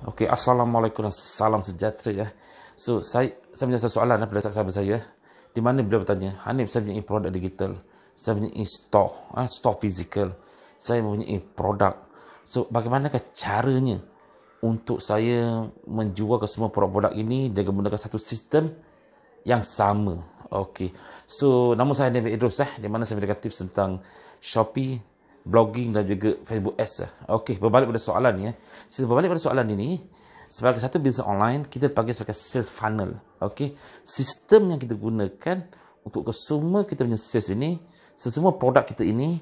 Okey, Assalamualaikum dan salam sejahtera ya. So, saya saya punya satu soalan daripada lah sahabat saya. Ya. Di mana beliau bertanya, Hanif saya punya produk digital. Saya punya stock ah stock physical. Saya punya produk. So, bagaimanakah caranya untuk saya menjual ke semua produk-produk ini dengan menggunakan satu sistem yang sama? Okey. So, nama saya Hanif Idrus eh, di mana saya berikan tips tentang Shopee blogging dan juga Facebook ads. Lah. Okey, berbalik pada soalan ni. Eh. Berbalik pada soalan ini, sebagai satu bisnes online, kita panggil sebagai sales funnel. Okey, sistem yang kita gunakan untuk semua kita punya sales ini, semua produk kita ini,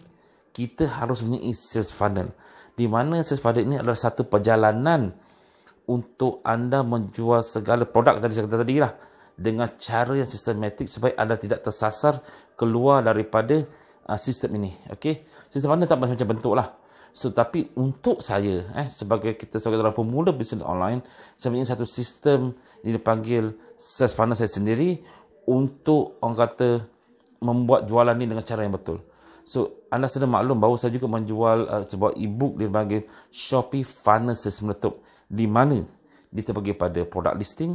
kita harus punya sales funnel. Di mana sales funnel ini adalah satu perjalanan untuk anda menjual segala produk tadi saya kata tadi lah dengan cara yang sistematik supaya anda tidak tersasar keluar daripada uh, sistem ini. Okey. Sistem mana tak macam bentuk lah. So, tapi untuk saya, eh, sebagai kita sebagai orang pemula bisnes online, saya punya satu sistem yang dipanggil sales funnel saya sendiri untuk orang kata membuat jualan ni dengan cara yang betul. So, anda sudah maklum bahawa saya juga menjual uh, sebuah e-book yang dipanggil Shopee Funnel Sales Meletup di mana dia terbagi pada product listing,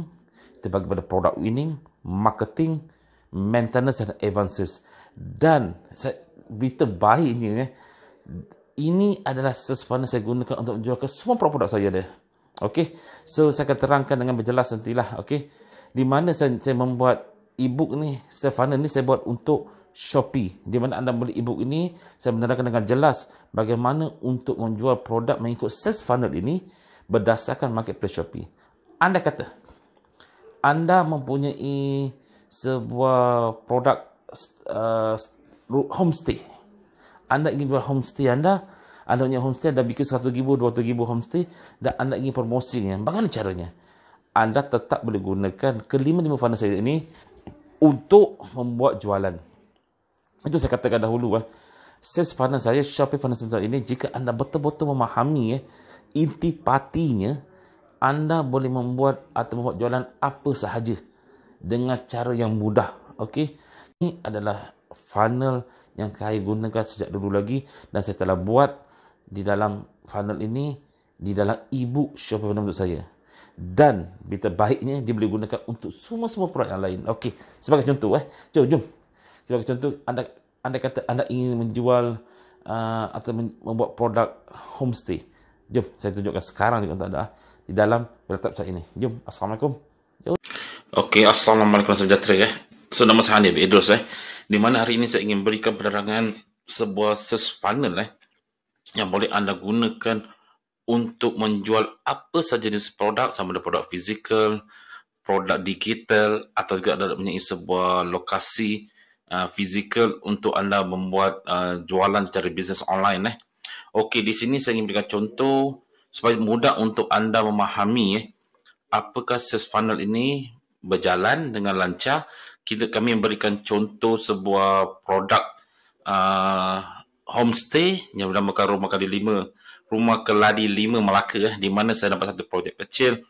terbagi pada product winning, marketing, maintenance dan advances. Dan saya berita baiknya eh, ini adalah sesuatu saya gunakan untuk menjual ke semua produk saya dah. Okey. So saya akan terangkan dengan berjelas nantilah, okey. Di mana saya, saya membuat ebook book ni, Sefana ni saya buat untuk Shopee. Di mana anda beli ebook ini, saya menerangkan dengan jelas bagaimana untuk menjual produk mengikut sales funnel ini berdasarkan marketplace Shopee. Anda kata, anda mempunyai sebuah produk uh, homestay. Anda ingin buat homestay anda, anda punya homestay, anda bikin 100 ribu, 200 ribu homestay, dan anda ingin promosi ni, Bagaimana caranya? Anda tetap boleh gunakan kelima-lima fana saya ini untuk membuat jualan. Itu saya katakan dahulu. Eh. Sales fana saya, Shopee fana saya ini, jika anda betul-betul memahami eh, partinya, anda boleh membuat atau membuat jualan apa sahaja dengan cara yang mudah. Okey? Ini adalah funnel yang saya gunakan sejak dulu lagi dan saya telah buat di dalam funnel ini di dalam e-book Shopify untuk saya. Dan bila baiknya dia boleh gunakan untuk semua-semua produk yang lain. Okey, sebagai contoh eh. Jom, jom. Sebagai contoh anda anda kata anda ingin menjual uh, atau membuat produk homestay. Jom, saya tunjukkan sekarang juga untuk anda eh, di dalam saya ini. Jom, Assalamualaikum. Jom. Okey, Assalamualaikum sejahtera eh. So nama saya Hanif Idrus eh. Di mana hari ini saya ingin berikan penerangan sebuah sales funnel eh, yang boleh anda gunakan untuk menjual apa sahaja jenis produk sama ada produk fizikal, produk digital atau juga anda mempunyai sebuah lokasi uh, fizikal untuk anda membuat uh, jualan secara bisnes online. Eh. Okey, di sini saya ingin berikan contoh supaya mudah untuk anda memahami eh, apakah sales funnel ini berjalan dengan lancar kita kami memberikan contoh sebuah produk uh, homestay yang bernamakan Rumah Keladi lima, Rumah Keladi lima Melaka eh, di mana saya dapat satu projek kecil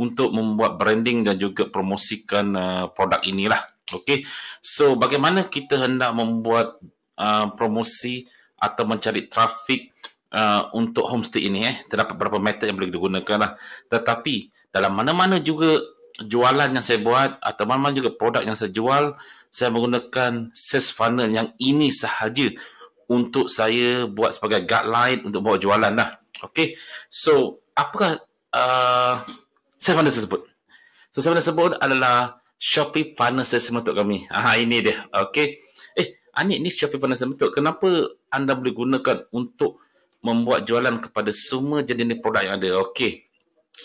untuk membuat branding dan juga promosikan uh, produk inilah Okey. So bagaimana kita hendak membuat uh, promosi atau mencari trafik uh, untuk homestay ini eh terdapat beberapa method yang boleh digunakan lah. Tetapi dalam mana-mana juga jualan yang saya buat atau mana-mana juga produk yang saya jual saya menggunakan sales funnel yang ini sahaja untuk saya buat sebagai guideline untuk buat jualan lah okay so apakah uh, sales funnel tersebut so sales funnel tersebut adalah Shopee funnel sales untuk kami ah, ha, ini dia okay eh Anik ni Shopee funnel sales untuk kenapa anda boleh gunakan untuk membuat jualan kepada semua jenis produk yang ada okay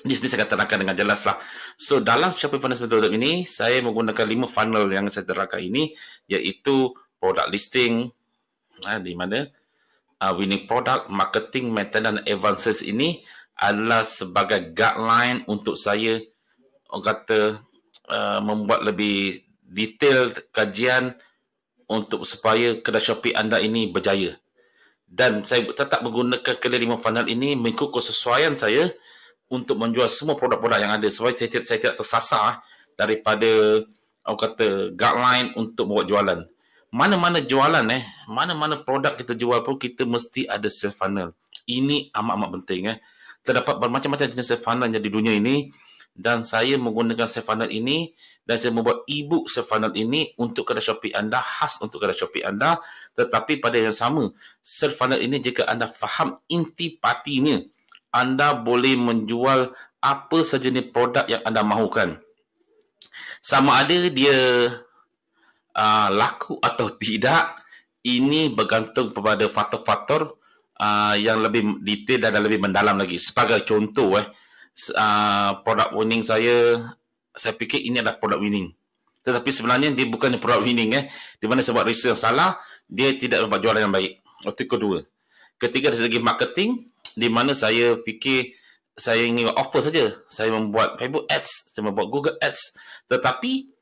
di sini saya terangkan dengan jelas lah. So dalam shopping finance method ini, saya menggunakan lima funnel yang saya terangkan ini, iaitu product listing, eh, di mana uh, winning product, marketing, dan advances ini adalah sebagai guideline untuk saya orang kata uh, membuat lebih detail kajian untuk supaya kedai Shopee anda ini berjaya. Dan saya tetap menggunakan kedai lima funnel ini mengikut kesesuaian saya untuk menjual semua produk-produk yang ada supaya saya tidak, saya tidak tersasar eh, daripada orang kata guideline untuk buat jualan. Mana-mana jualan eh, mana-mana produk kita jual pun kita mesti ada sales funnel. Ini amat-amat penting eh. Terdapat bermacam-macam jenis sales funnel di dunia ini dan saya menggunakan sales funnel ini dan saya membuat e-book sales funnel ini untuk kedai Shopee anda khas untuk kedai Shopee anda tetapi pada yang sama sales funnel ini jika anda faham intipatinya anda boleh menjual apa sejenis produk yang anda mahukan. Sama ada dia uh, laku atau tidak, ini bergantung kepada faktor-faktor uh, yang lebih detail dan lebih mendalam lagi. Sebagai contoh, eh, uh, produk winning saya, saya fikir ini adalah produk winning. Tetapi sebenarnya dia bukan produk winning. Eh. Di mana sebab riset salah, dia tidak dapat jualan yang baik. Waktu kedua. Ketiga dari segi marketing, di mana saya fikir saya ingin offer saja. Saya membuat Facebook Ads, saya membuat Google Ads. Tetapi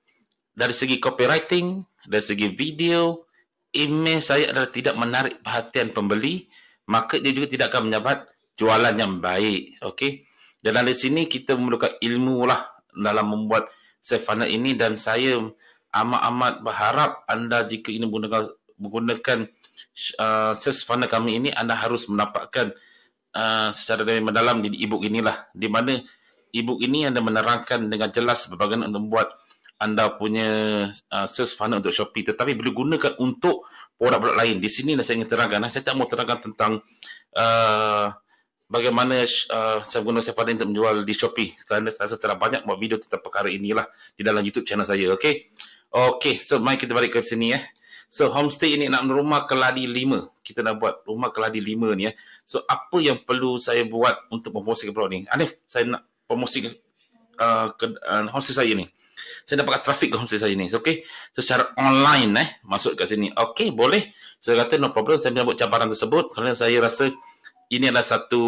dari segi copywriting, dari segi video, email saya adalah tidak menarik perhatian pembeli, maka dia juga tidak akan menyabat jualan yang baik. Okey. Dan dari sini kita memerlukan ilmu lah dalam membuat sales funnel ini dan saya amat-amat berharap anda jika ingin menggunakan, menggunakan uh, sales funnel kami ini, anda harus mendapatkan Ah, secara dari mendalam di e inilah di mana e ini anda menerangkan dengan jelas bagaimana untuk membuat anda punya uh, search funnel untuk Shopee tetapi boleh gunakan untuk produk-produk lain. Di sini saya ingin terangkan. Eh. Saya tak mau terangkan tentang uh, bagaimana uh, saya guna search funnel untuk menjual di Shopee. Kerana saya rasa telah banyak buat video tentang perkara inilah di dalam YouTube channel saya. Okay? Okay, so mari kita balik ke sini. Eh. Ya. So homestay ini nak rumah keladi lima, Kita nak buat rumah keladi lima ni ya. So apa yang perlu saya buat untuk promosikan produk ni? Anif, saya nak promosikan uh, ke uh, homestay saya ni. Saya nak pakai trafik ke homestay saya ni. So, okay. So, secara online eh, masuk ke sini. Okay, boleh. Saya kata no problem. Saya nak buat cabaran tersebut. Kerana saya rasa ini adalah satu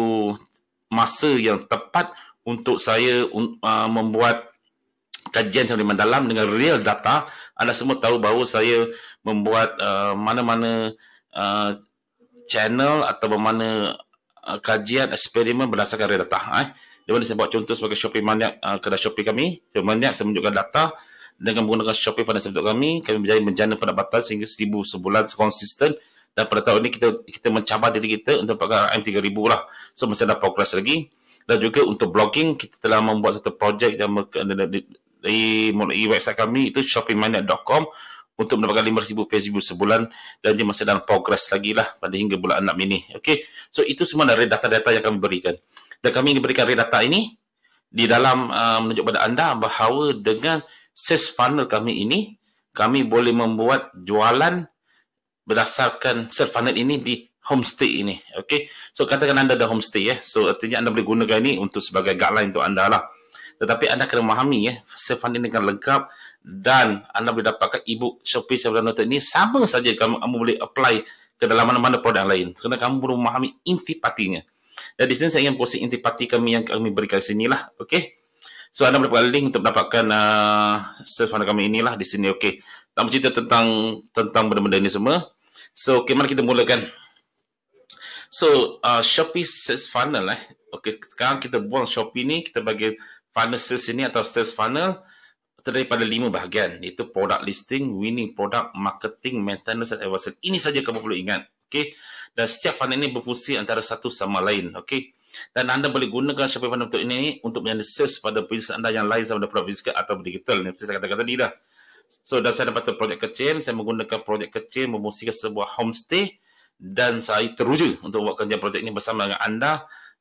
masa yang tepat untuk saya uh, membuat kajian yang lebih mendalam dengan real data anda semua tahu bahawa saya membuat uh, mana-mana uh, channel atau mana uh, kajian eksperimen berdasarkan real data eh di mana saya buat contoh sebagai Shopee Maniac uh, kedai Shopee kami Shopee Maniac saya menunjukkan data dengan menggunakan Shopee Finance untuk kami kami berjaya menjana pendapatan sehingga 1000 sebulan konsisten dan pada tahun ini kita kita mencabar diri kita untuk pakai RM3,000 lah. So masih ada progress lagi. Dan juga untuk blogging, kita telah membuat satu projek yang di melalui website kami itu shoppingmanet.com untuk mendapatkan 5000 page view sebulan dan dia masih dalam progress lagi lah pada hingga bulan 6 ini. Okey. So itu semua dari data-data yang kami berikan. Dan kami ingin berikan data ini di dalam uh, menunjuk pada anda bahawa dengan sales funnel kami ini kami boleh membuat jualan berdasarkan sales funnel ini di homestay ini. Okey. So katakan anda ada homestay ya. So artinya anda boleh gunakan ini untuk sebagai guideline untuk anda lah tetapi anda kena memahami ya safe ini dengan lengkap dan anda boleh dapatkan ebook Shopee Shopee Note ini sama saja kamu, kamu boleh apply ke dalam mana-mana produk yang lain kerana kamu perlu memahami inti patinya dan di sini saya ingin posting inti pati kami yang kami berikan di sinilah okey So anda boleh pakai link untuk mendapatkan uh, service kami inilah di sini. Okey. Tak cerita tentang tentang benda-benda ini semua. So okay, mari kita mulakan. So uh, Shopee sales funnel eh. Okey, sekarang kita buang Shopee ni, kita bagi funnel sales ini atau sales funnel terdiri pada lima bahagian iaitu product listing, winning product, marketing, maintenance dan advertising. Ini saja kamu perlu ingat. Okey. Dan setiap funnel ini berfungsi antara satu sama lain. Okey. Dan anda boleh gunakan Shopify funnel untuk ini untuk menjana sales pada bisnes anda yang lain sama ada produk fizikal atau digital. Ini saya kata-kata tadi dah. So, dan saya dapat projek kecil. Saya menggunakan projek kecil memusikkan sebuah homestay dan saya teruja untuk buatkan projek ini bersama dengan anda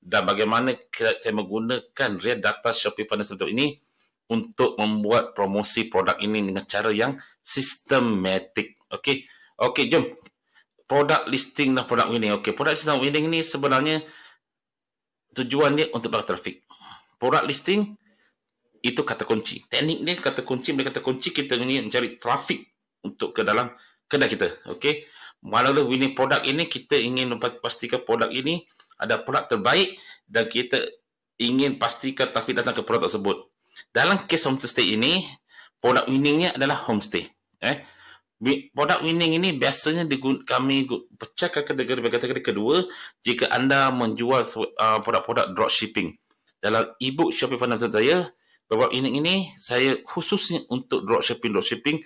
dan bagaimana saya menggunakan real data Shopee Finance Network ini untuk membuat promosi produk ini dengan cara yang sistematik. Okey. Okey, jom. Produk listing dan produk ini. Okey, produk listing dan winning ni sebenarnya tujuan dia untuk bagi trafik. Produk listing itu kata kunci. Teknik dia kata kunci, bila kata kunci kita ni mencari trafik untuk ke dalam kedai kita. Okey. Walaupun winning produk ini kita ingin pastikan produk ini ada produk terbaik dan kita ingin pastikan traffic datang ke produk tersebut. Dalam kes homestay ini, produk winningnya adalah homestay. Eh? Produk winning ini biasanya digun- kami pecahkan ke kategori-kategori kedua jika anda menjual uh, produk-produk dropshipping. Dalam e-book Shopping Fundamental saya, produk winning ini saya khususnya untuk dropshipping-dropshipping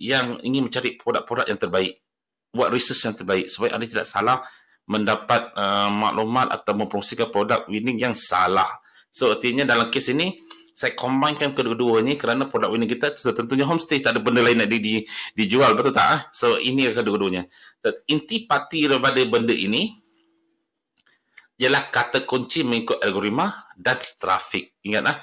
yang ingin mencari produk-produk yang terbaik. Buat research yang terbaik supaya anda tidak salah mendapat uh, maklumat atau mempromosikan produk winning yang salah. So, artinya dalam kes ini, saya combinekan kedua-dua ni kerana produk winning kita tentunya homestay. Tak ada benda lain nak di, di, dijual, betul tak? Ah? So, ini kedua-duanya. Inti parti daripada benda ini ialah kata kunci mengikut algoritma dan trafik. Ingatlah,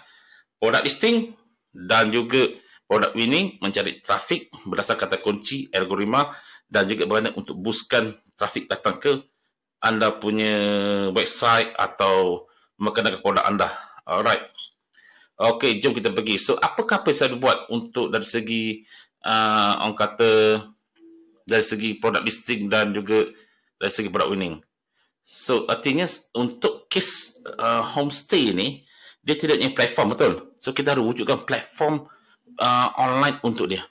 produk listing dan juga produk winning mencari trafik berdasarkan kata kunci algoritma dan juga berani untuk buskan trafik datang ke anda punya website atau makanan produk anda. Alright. Okay, jom kita pergi. So, apakah apa saya buat untuk dari segi uh, orang kata dari segi produk listing dan juga dari segi produk winning. So, artinya untuk kes uh, homestay ni, dia tidak punya platform, betul? So, kita harus wujudkan platform uh, online untuk dia.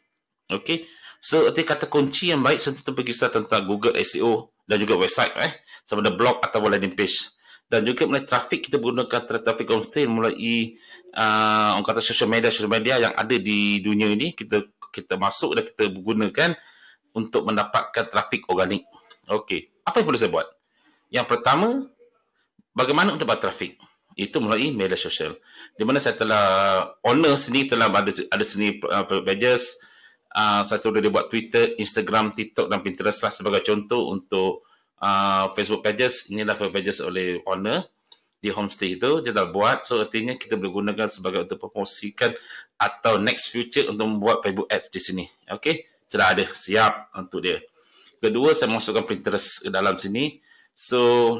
Okay. So, artinya kata kunci yang baik, saya tentu pergi tentang Google SEO dan juga website eh sama ada blog atau landing page dan juga mulai trafik kita gunakan traffic constraint melalui uh, orang kata social media social media yang ada di dunia ini kita kita masuk dan kita gunakan untuk mendapatkan trafik organik. Okey, apa yang perlu saya buat? Yang pertama bagaimana untuk dapat trafik? Itu melalui media sosial. Di mana saya telah owner sendiri telah ada ada sendiri uh, pages, Ah, saya sudah dibuat Twitter, Instagram, TikTok dan Pinterest lah sebagai contoh untuk uh, Facebook pages. Ini Inilah Facebook pages oleh owner di homestay itu dia dah buat. So artinya kita boleh gunakan sebagai untuk promosikan atau next future untuk membuat Facebook ads di sini. Okay, sudah ada siap untuk dia. Kedua, saya masukkan Pinterest ke dalam sini. So,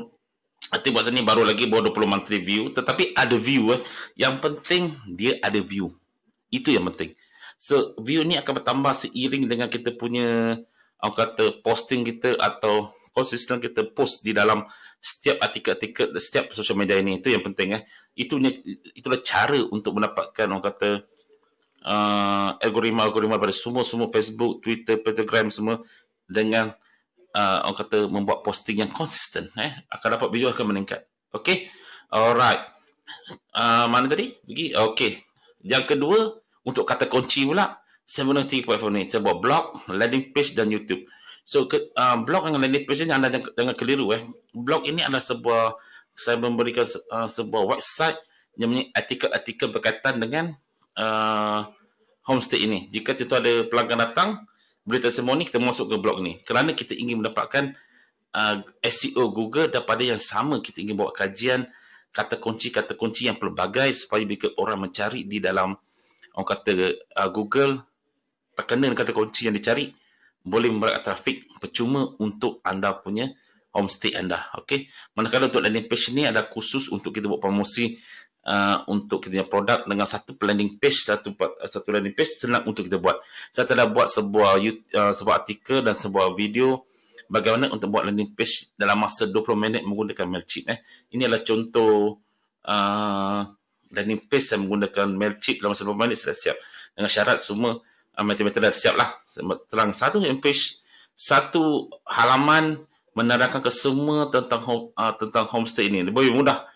Nanti buat sini baru lagi bawah 20 monthly view. Tetapi ada view. Eh. Yang penting dia ada view. Itu yang penting. So view ni akan bertambah seiring dengan kita punya orang kata posting kita atau konsisten kita post di dalam setiap artikel-artikel setiap social media ini itu yang penting eh. Itu itulah cara untuk mendapatkan orang kata uh, algoritma-algoritma pada semua-semua Facebook, Twitter, Instagram semua dengan uh, orang kata membuat posting yang konsisten eh akan dapat video akan meningkat. okay Alright. Uh, mana tadi? Pergi. Okey. Yang kedua, untuk kata kunci pula 73.4 ni Sebuah blog landing page dan youtube so ke, uh, blog dengan landing page ni anda jangan, jangan keliru eh blog ini adalah sebuah saya memberikan uh, sebuah website yang mempunyai artikel-artikel berkaitan dengan uh, homestay ini jika tentu ada pelanggan datang boleh tersemua ni kita masuk ke blog ni kerana kita ingin mendapatkan uh, SEO Google daripada yang sama kita ingin buat kajian kata kunci-kata kunci yang pelbagai supaya bila orang mencari di dalam orang kata uh, Google terkena dengan kata kunci yang dicari boleh memberat trafik percuma untuk anda punya homestay anda okey manakala untuk landing page ni ada khusus untuk kita buat promosi uh, untuk kita punya produk dengan satu landing page satu satu landing page senang untuk kita buat saya telah buat sebuah YouTube, uh, sebuah artikel dan sebuah video bagaimana untuk buat landing page dalam masa 20 minit menggunakan Mailchimp eh ini adalah contoh uh, landing page saya menggunakan Mailchimp dalam masa beberapa minit sudah siap dengan syarat semua uh, ah, material dah siap lah terang satu landing page satu halaman menerangkan ke semua tentang uh, tentang homestay ini lebih mudah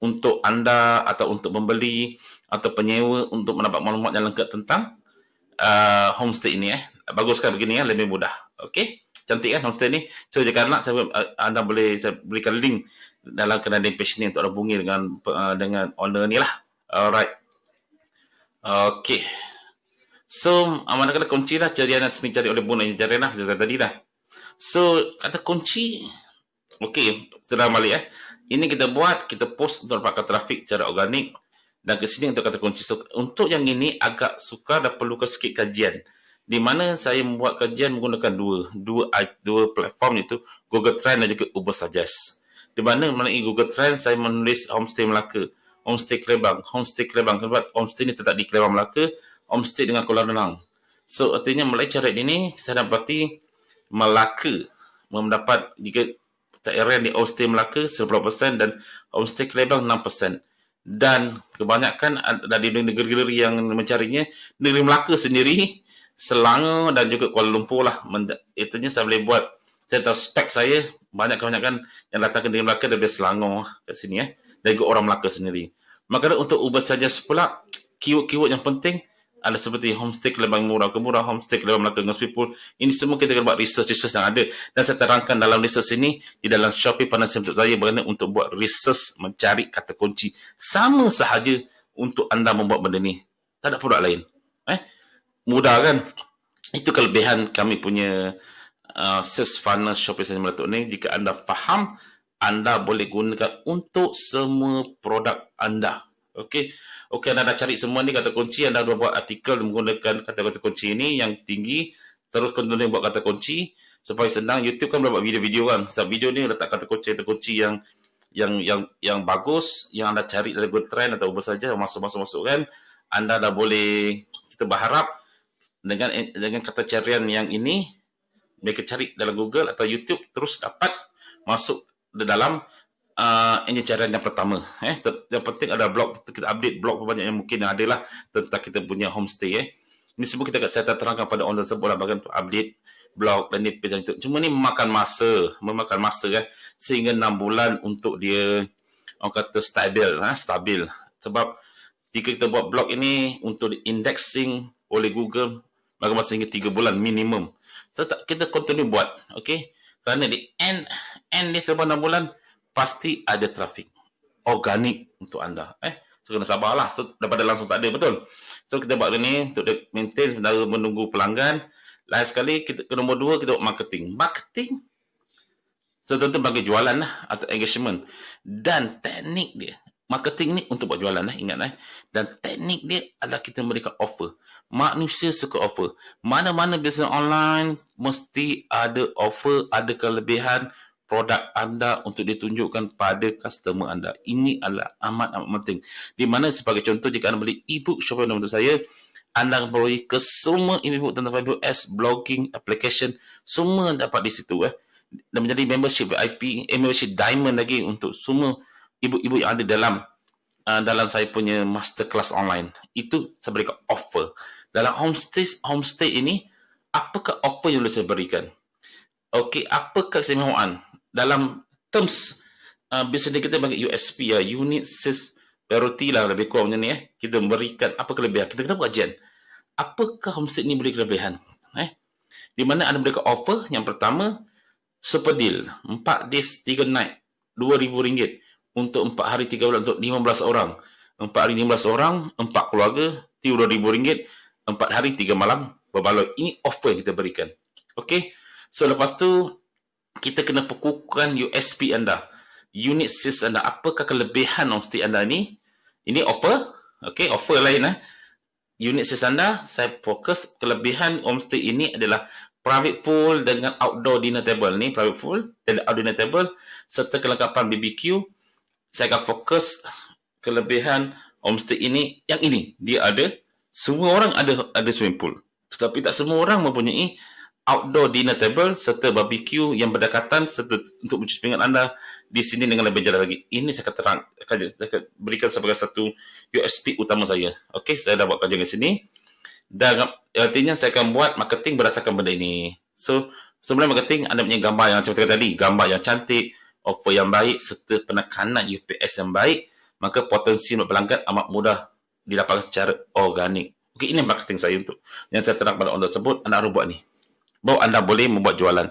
untuk anda atau untuk membeli atau penyewa untuk mendapat maklumat yang lengkap tentang uh, homestay ini eh bagus kan begini ya lebih mudah okey cantik kan homestay ni so jika nak saya anda boleh saya berikan link dalam kena damage ni untuk hubungi dengan uh, dengan owner ni lah. Alright. Okay. So, mana kata kunci lah jaringan yang sering cari oleh bunuh ini jaringan lah, jaringan tadi lah. So, kata kunci, okay, sedang balik eh. Ini kita buat, kita post untuk dapatkan trafik secara organik dan ke sini untuk kata kunci. So, untuk yang ini agak suka dan perlukan sikit kajian. Di mana saya membuat kajian menggunakan dua, dua, dua platform itu, Google Trend dan juga Uber Suggest di mana melalui Google Trends saya menulis homestay Melaka, homestay Kelebang, homestay Kelebang sebab homestay ni tetap di Kelebang Melaka, homestay dengan Kuala Renang. So artinya melalui cara ini saya dapati Melaka mendapat jika area di homestay Melaka 10% dan homestay Kelebang 6%. Dan kebanyakan dari negeri-negeri yang mencarinya, negeri Melaka sendiri, Selangor dan juga Kuala Lumpur lah. Itunya saya boleh buat, saya tahu spek saya banyak kan yang datang dari Melaka dari Selangor kat sini eh dan juga orang Melaka sendiri. Maka untuk ubah saja pula keyword-keyword yang penting ada seperti homestay Kelabang Murau Kemurau, homestay Kelabang Melaka Ghost People. Ini semua kita buat research-research yang ada. Dan saya terangkan dalam research ini, di dalam Shopee Panas untuk saya berkena untuk buat research mencari kata kunci. Sama sahaja untuk anda membuat benda ni. Tak ada produk lain. Eh? Mudah kan? Itu kelebihan kami punya uh, ah, sales funnel Shopify Meletup ni jika anda faham anda boleh gunakan untuk semua produk anda Okey, okey anda dah cari semua ni kata kunci anda dah buat artikel menggunakan kata kata kunci ini yang tinggi terus kena buat kata kunci supaya senang YouTube kan buat video-video kan sebab video ni letak kata kunci kata kunci yang yang yang yang bagus yang anda cari dari good trend atau apa saja masuk masuk masuk kan anda dah boleh kita berharap dengan dengan kata carian yang ini mereka cari dalam Google atau YouTube terus dapat masuk ke dalam uh, engine cadangan yang pertama eh yang penting ada blog kita, update blog banyak yang mungkin ada lah tentang kita punya homestay eh ini semua kita akan saya terangkan pada owner sebuah bagian untuk update blog dan ni page itu cuma ni memakan masa memakan masa kan sehingga 6 bulan untuk dia orang kata stabil ha? stabil sebab jika kita buat blog ini untuk indexing oleh Google maka masa hingga 3 bulan minimum So tak, kita continue buat. Okay. Kerana di end end ni selama 6 bulan pasti ada trafik organik untuk anda. Eh, so kena lah? So daripada langsung tak ada betul. So kita buat ni untuk maintain sementara menunggu pelanggan. Lain sekali kita ke nombor 2 kita buat marketing. Marketing so tentu bagi jualan lah atau engagement dan teknik dia marketing ni untuk buat jualan lah, ingat lah. Dan teknik dia adalah kita memberikan offer. Manusia suka offer. Mana-mana bisnes online mesti ada offer, ada kelebihan produk anda untuk ditunjukkan pada customer anda. Ini adalah amat-amat penting. Di mana sebagai contoh, jika anda beli e-book shop yang untuk saya, anda akan melalui ke semua e-book tentang 5S, blogging, application, semua dapat di situ. Eh. Dan menjadi membership VIP, eh, membership diamond lagi untuk semua ibu-ibu yang ada dalam uh, dalam saya punya masterclass online itu saya berikan offer dalam homestay homestay ini apakah offer yang boleh saya berikan okey apakah keistimewaan dalam terms uh, bisnes kita bagi USP ya unit sales priority lah lebih kurang macam ni eh kita memberikan apa kelebihan kita buat pengajian apakah homestay ni boleh kelebihan eh di mana anda berikan offer yang pertama super deal 4 days 3 night RM2,000 untuk 4 hari 3 bulan untuk 15 orang. 4 hari 15 orang, 4 keluarga, RM2,000, 4 hari 3 malam berbaloi. Ini offer yang kita berikan. Okey? So, lepas tu, kita kena pekukan USP anda. Unit sis anda. Apakah kelebihan homestay anda ni? Ini offer. Okey, offer lain eh. Unit sis anda, saya fokus kelebihan homestay ini adalah private pool dengan outdoor dinner table ni private pool dan outdoor dinner table serta kelengkapan BBQ saya akan fokus kelebihan homestay ini yang ini dia ada semua orang ada ada swimming pool tetapi tak semua orang mempunyai outdoor dinner table serta barbecue yang berdekatan serta untuk mencuci pinggan anda di sini dengan lebih jelas lagi. Ini saya akan terang, saya akan berikan sebagai satu USP utama saya. Okey, saya dah buat kerja di sini. Dan artinya saya akan buat marketing berdasarkan benda ini. So, sebenarnya marketing anda punya gambar yang macam tadi, gambar yang cantik, offer yang baik serta penekanan UPS yang baik, maka potensi untuk pelanggan amat mudah didapatkan secara organik. Okey, ini marketing saya untuk yang saya terang pada anda sebut, anda harus buat ni. Bahawa anda boleh membuat jualan.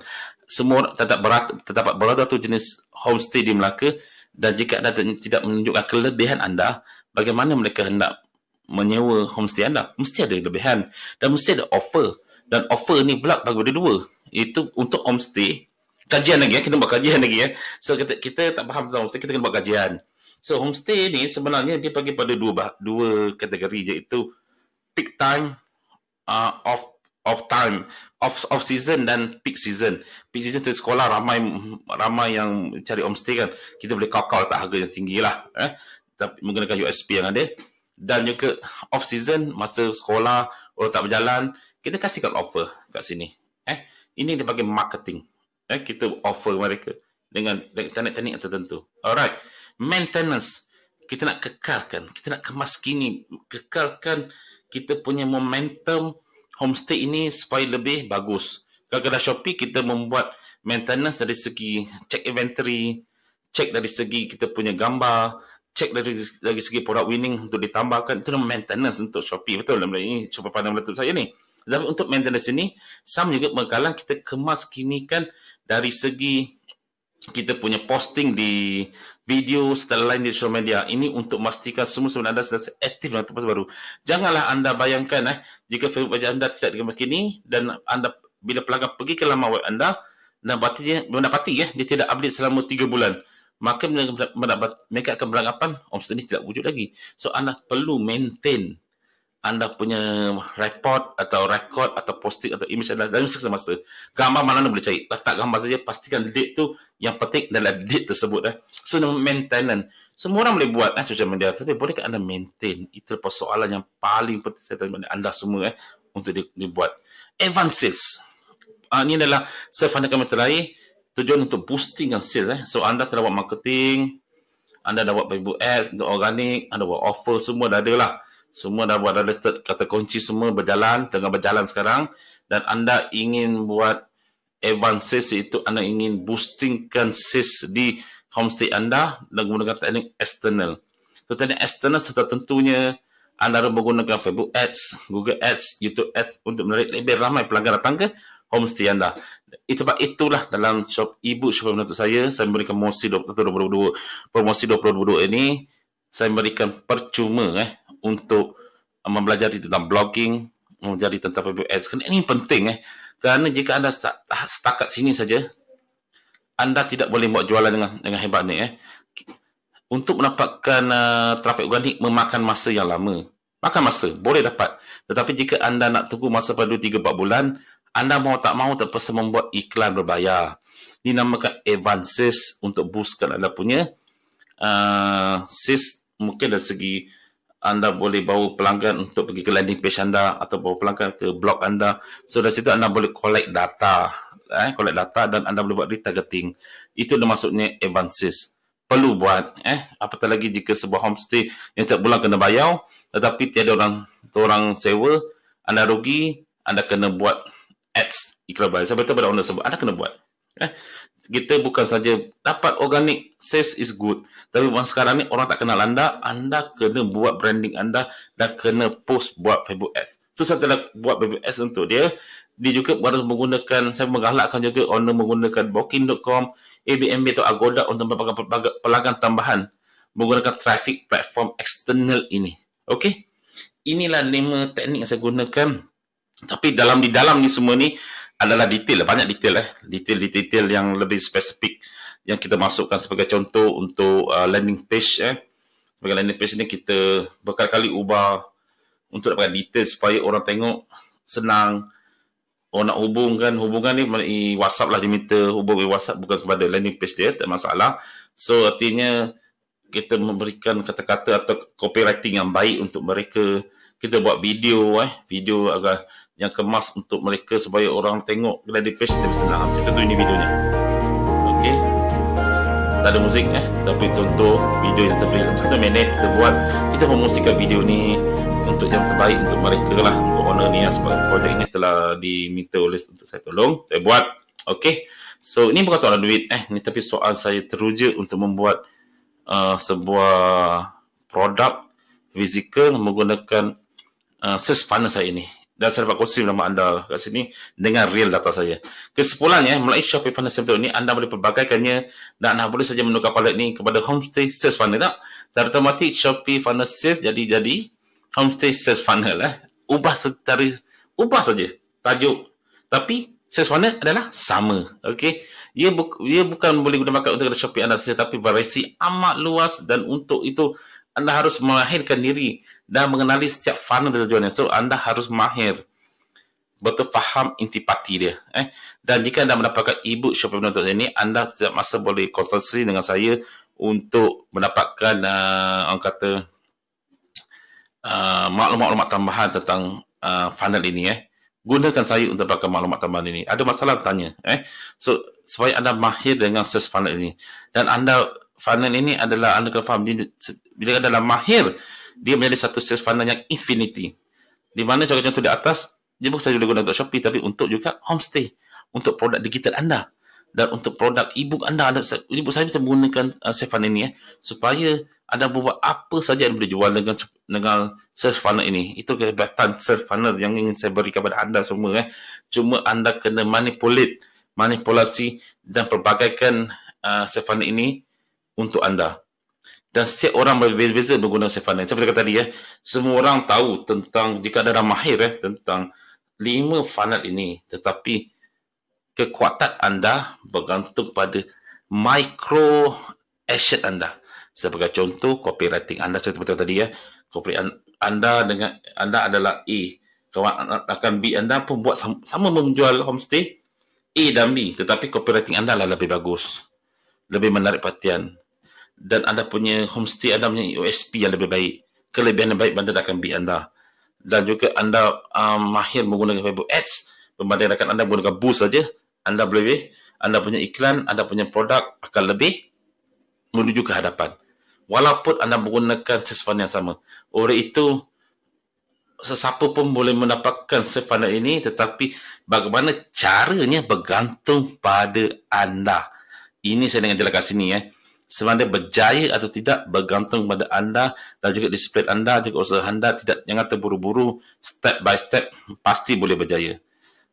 Semua tetap berat, tetap berat tu jenis homestay di Melaka dan jika anda tidak menunjukkan kelebihan anda, bagaimana mereka hendak menyewa homestay anda? Mesti ada kelebihan dan mesti ada offer. Dan offer ni pula bagi dua. Itu untuk homestay, kajian lagi ya kita buat kajian lagi ya so kita kita tak faham tentang homestay kita kena buat kajian so homestay ni sebenarnya dia bagi pada dua dua kategori iaitu peak time uh, off off time off off season dan peak season peak season tu sekolah ramai ramai yang cari homestay kan kita boleh kakau tak harga yang tinggi lah eh tapi menggunakan USP yang ada dan juga off season masa sekolah orang tak berjalan kita kasihkan offer kat sini eh ini dia dipanggil marketing eh, kita offer mereka dengan teknik-teknik yang tertentu. Alright. Maintenance. Kita nak kekalkan. Kita nak kemas kini. Kekalkan kita punya momentum homestay ini supaya lebih bagus. Kalau kedai Shopee, kita membuat maintenance dari segi check inventory, check dari segi kita punya gambar, check dari, dari segi product winning untuk ditambahkan. Itu maintenance untuk Shopee. Betul tak? Ini cuba pandang menurut saya ni. Tetapi untuk maintenance ini, some juga pengekalan kita kemas kini kan dari segi kita punya posting di video setelah lain di social media. Ini untuk memastikan semua sebenarnya anda sedang aktif dalam tempat baru. Janganlah anda bayangkan eh, jika Facebook baca anda tidak dikemas kini dan anda bila pelanggan pergi ke laman web anda, dan dia mendapati ya, dia tidak update selama 3 bulan. Maka mereka akan beranggapan omset oh, ini tidak wujud lagi. So anda perlu maintain anda punya report atau record atau posting atau image anda dalam semasa gambar mana anda boleh cari letak gambar saja pastikan date tu yang petik adalah date tersebut eh. so nama maintenance semua orang boleh buat eh, social media tapi bolehkah anda maintain itu persoalan yang paling penting saya tanya anda semua eh, untuk dibuat advances uh, ini adalah self anda kami terakhir tujuan untuk boosting yang sales eh. so anda telah buat marketing anda dah buat Facebook ads untuk organik anda buat offer semua dah ada lah semua dah buat alerted kata kunci semua berjalan tengah berjalan sekarang dan anda ingin buat advance sales itu anda ingin boostingkan sales di homestay anda dengan menggunakan teknik external so teknik external serta tentunya anda harus menggunakan Facebook Ads, Google Ads, YouTube Ads untuk menarik lebih ramai pelanggan datang ke homestay anda. Itu sebab itulah dalam shop ibu shop untuk saya, saya memberikan promosi 2022. Promosi 2022 ini, saya memberikan percuma eh, untuk uh, mempelajari tentang blogging, mempelajari tentang Facebook Ads. Kerana ini penting eh. Kerana jika anda ah, setakat sini saja, anda tidak boleh buat jualan dengan dengan hebat ni eh. Untuk mendapatkan uh, trafik organik memakan masa yang lama. Makan masa, boleh dapat. Tetapi jika anda nak tunggu masa pada 2 3 4 bulan, anda mau tak mau terpaksa membuat iklan berbayar. Ini namakan advances untuk boostkan anda punya uh, sis mungkin dari segi anda boleh bawa pelanggan untuk pergi ke landing page anda atau bawa pelanggan ke blog anda. So dari situ anda boleh collect data, eh, collect data dan anda boleh buat retargeting. Itu maksudnya advances. Perlu buat. Eh, apatah lagi jika sebuah homestay yang setiap bulan kena bayar tetapi tiada orang orang sewa, anda rugi, anda kena buat ads iklan bayar. Saya beritahu pada owner sebab anda kena buat. Eh, kita bukan saja dapat organik sales is good tapi masa sekarang ni orang tak kenal anda anda kena buat branding anda dan kena post buat Facebook ads so saya telah buat Facebook ads untuk dia dia juga harus menggunakan saya menggalakkan juga owner menggunakan booking.com ABMB atau Agoda untuk mendapatkan pelanggan tambahan menggunakan traffic platform external ini ok inilah lima teknik yang saya gunakan tapi dalam di dalam ni semua ni adalah detail banyak detail eh detail detail yang lebih spesifik yang kita masukkan sebagai contoh untuk uh, landing page eh sebagai landing page ni kita berkali-kali ubah untuk dapatkan detail supaya orang tengok senang orang nak hubungkan hubungan ni melalui WhatsApp lah dia hubungi WhatsApp bukan kepada landing page dia tak masalah so artinya kita memberikan kata-kata atau copywriting yang baik untuk mereka kita buat video eh video agak yang kemas untuk mereka supaya orang tengok kedai di page lebih senang macam tu ini videonya ok tak ada muzik eh tapi untuk video yang terbaik, satu minit kita buat kita memusikkan video ni untuk yang terbaik untuk mereka lah untuk owner ni ya, sebab projek ni telah diminta oleh untuk saya tolong saya buat ok so ini bukan soalan duit eh ni tapi soal saya teruja untuk membuat uh, sebuah produk fizikal menggunakan uh, sespana saya ini dan saya dapat kongsi nama anda kat sini dengan real data saya. Kesimpulannya, eh, melalui Shopee Funnel Simple ini, anda boleh perbagaikannya dan anda boleh saja menukar palet ini kepada Homestay Sales Funnel tak? Secara otomatik, Shopee Funnel Sales jadi jadi Homestay Sales Funnel. Eh? Ubah secara, ubah saja tajuk. Tapi, Sales Funnel adalah sama. Okay? Ia, bu- ia bukan boleh digunakan untuk Shopee anda saja, tapi variasi amat luas dan untuk itu, anda harus memahirkan diri dan mengenali setiap fana dan tujuan So, anda harus mahir betul faham intipati dia. Eh? Dan jika anda mendapatkan ibu e shopping untuk ini, anda setiap masa boleh konsultasi dengan saya untuk mendapatkan uh, orang kata eh, maklumat-maklumat uh, tambahan tentang uh, funnel ini eh. Gunakan saya untuk dapatkan maklumat tambahan ini. Ada masalah tanya eh. So supaya anda mahir dengan sales funnel ini dan anda funnel ini adalah anda kena faham dia, bila dalam mahir dia menjadi satu sales funnel yang infinity di mana contoh-contoh di atas dia bukan sahaja guna untuk Shopee tapi untuk juga homestay untuk produk digital anda dan untuk produk e anda anda ini saya bisa menggunakan uh, sales funnel ini eh, supaya anda buat apa saja yang boleh jual dengan dengan sales funnel ini itu kehebatan sales funnel yang ingin saya berikan kepada anda semua eh. cuma anda kena manipulate manipulasi dan pelbagaikan uh, sales funnel ini untuk anda. Dan setiap orang berbeza-beza menggunakan safe finance. Seperti kata tadi ya, semua orang tahu tentang jika anda orang mahir ya tentang lima funnel ini tetapi kekuatan anda bergantung pada micro asset anda. Sebagai contoh copywriting anda seperti tadi ya, copywriting anda dengan anda adalah A. Kawan akan B anda pun buat sama, sama menjual homestay A dan B tetapi copywriting anda adalah lebih bagus. Lebih menarik perhatian dan anda punya homestay anda punya USP yang lebih baik kelebihan yang baik anda akan beat anda dan juga anda um, mahir menggunakan Facebook Ads berbanding dengan anda menggunakan Boost saja anda boleh lebih anda punya iklan anda punya produk akan lebih menuju ke hadapan walaupun anda menggunakan sesuatu yang sama oleh itu sesiapa pun boleh mendapatkan sesuatu ini tetapi bagaimana caranya bergantung pada anda ini saya dengan jelaskan sini eh. Ya sama berjaya atau tidak bergantung pada anda dan juga disiplin anda juga usaha anda tidak jangan terburu-buru step by step pasti boleh berjaya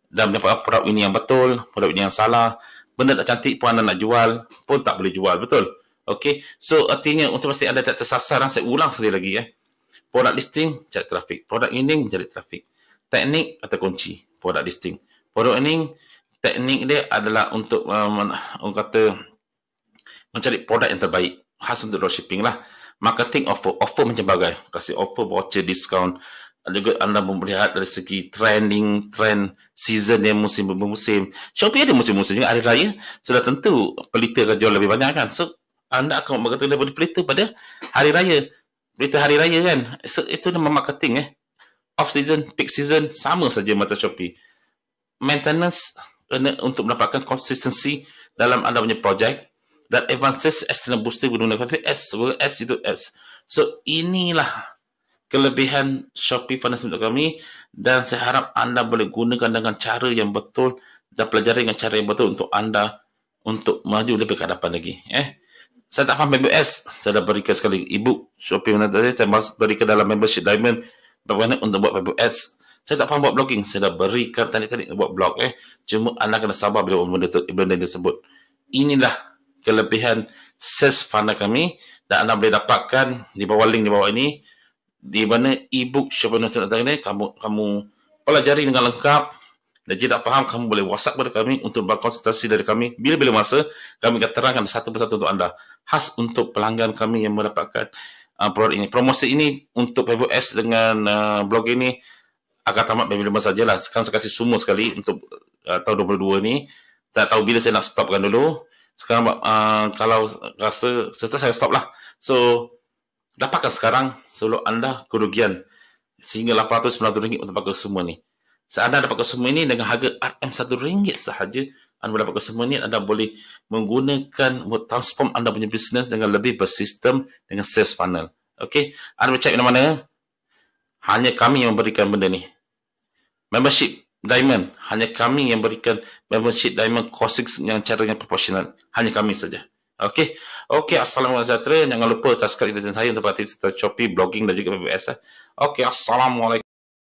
dan menyebabkan produk ini yang betul produk ini yang salah benda tak cantik pun anda nak jual pun tak boleh jual betul ok so artinya untuk pasti anda tak tersasar saya ulang sekali lagi ya. Eh. produk listing cari trafik produk ini cari trafik teknik atau kunci produk listing produk ini teknik dia adalah untuk um, orang kata mencari produk yang terbaik khas untuk dropshipping lah marketing offer offer macam bagai kasih offer voucher discount juga anda melihat dari segi trending trend season yang musim bermusim Shopee ada musim-musim juga hari raya sudah tentu pelita akan jual lebih banyak kan so anda akan mengatakan lebih pelita pada hari raya pelita hari raya kan so, itu nama marketing eh off season peak season sama saja mata Shopee maintenance untuk mendapatkan konsistensi dalam anda punya projek dan advances external guna menggunakan konfig S S itu s. so inilah kelebihan Shopee Finance untuk kami dan saya harap anda boleh gunakan dengan cara yang betul dan pelajari dengan cara yang betul untuk anda untuk maju lebih ke hadapan lagi eh saya tak faham BBS saya dah berikan sekali ibu Shopee Finance tadi saya masuk beri ke dalam membership diamond bagaimana untuk buat BBS saya tak faham buat blogging saya dah berikan tadi-tadi buat blog eh cuma anda kena sabar bila benda, benda tersebut inilah kelebihan sales funnel kami dan anda boleh dapatkan di bawah link di bawah ini di mana ebook book Shopee Nusa Nusa ini kamu kamu pelajari dengan lengkap dan jika tak faham kamu boleh whatsapp kepada kami untuk berkonsultasi dari kami bila-bila masa kami akan terangkan satu persatu untuk anda khas untuk pelanggan kami yang mendapatkan uh, produk ini promosi ini untuk Facebook S dengan uh, blog ini akan tamat bila-bila masa sajalah sekarang saya kasih semua sekali untuk uh, tahun 22 ni tak tahu bila saya nak stopkan dulu sekarang uh, kalau rasa serta saya stop lah. So, dapatkah sekarang seluruh anda kerugian sehingga RM890 untuk pakai semua ni? Seandainya anda dapatkan semua ini dengan harga RM1 sahaja, anda boleh dapatkan semua ini, anda boleh menggunakan, transform anda punya bisnes dengan lebih bersistem dengan sales funnel. Okay, anda boleh check mana-mana. Hanya kami yang memberikan benda ni. Membership Diamond. Hanya kami yang berikan membership Diamond Crossing yang caranya proporsional, Hanya kami saja. Okey. Okey. Assalamualaikum sejahtera. Jangan lupa subscribe dan saya untuk berhati-hati Shopee, blogging dan juga BBS. Eh. Okey. Assalamualaikum.